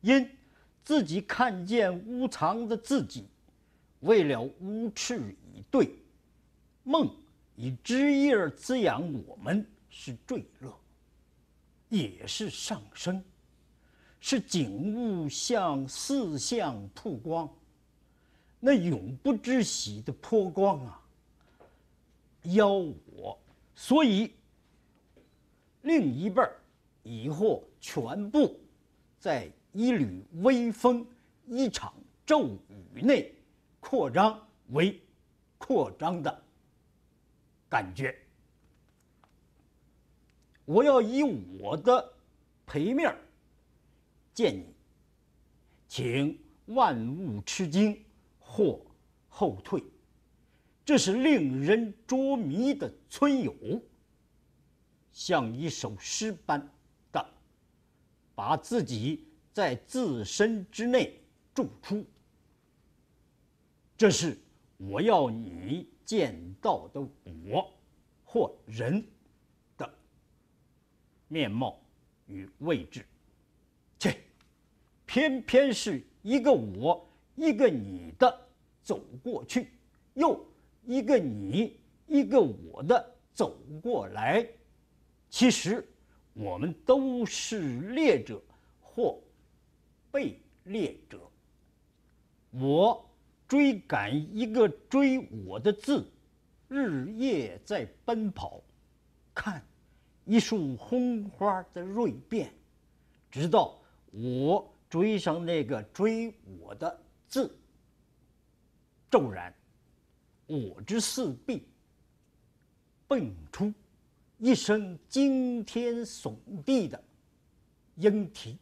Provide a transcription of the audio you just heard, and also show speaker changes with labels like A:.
A: 因自己看见无常的自己，为了无耻以对，梦以枝叶滋养我们是坠落，也是上升，是景物向四向吐光，那永不知喜的泼光啊，邀我，所以另一半儿疑惑全部在。一缕微风，一场骤雨内，扩张为扩张的感觉。我要以我的陪面儿见你，请万物吃惊或后退。这是令人着迷的村友，像一首诗般的把自己。在自身之内种出，这是我要你见到的我或人的面貌与位置，切，偏偏是一个我一个你的走过去，又一个你一个我的走过来。其实我们都是猎者或。被猎者，我追赶一个追我的字，日夜在奔跑，看一束红花在锐变，直到我追上那个追我的字，骤然，我之四臂，蹦出一声惊天耸地的鹰啼。